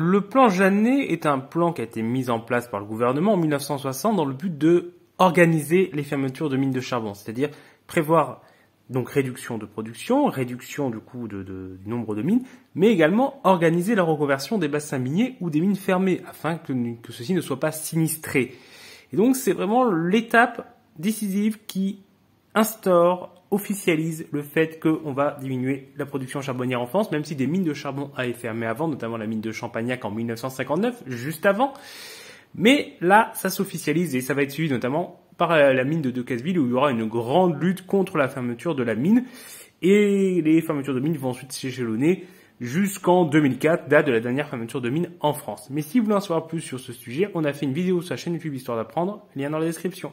Le plan Jeannet est un plan qui a été mis en place par le gouvernement en 1960 dans le but de organiser les fermetures de mines de charbon, c'est-à-dire prévoir donc réduction de production, réduction du coût du nombre de mines, mais également organiser la reconversion des bassins miniers ou des mines fermées afin que, que ceci ne soit pas sinistré. Et donc c'est vraiment l'étape décisive qui instaure, officialise le fait qu'on va diminuer la production charbonnière en France, même si des mines de charbon avaient fermé avant, notamment la mine de Champagnac en 1959, juste avant. Mais là, ça s'officialise et ça va être suivi notamment par euh, la mine de Decazeville où il y aura une grande lutte contre la fermeture de la mine. Et les fermetures de mines vont ensuite s'échelonner jusqu'en 2004, date de la dernière fermeture de mine en France. Mais si vous voulez en savoir plus sur ce sujet, on a fait une vidéo sur la chaîne YouTube Histoire d'apprendre, lien dans la description.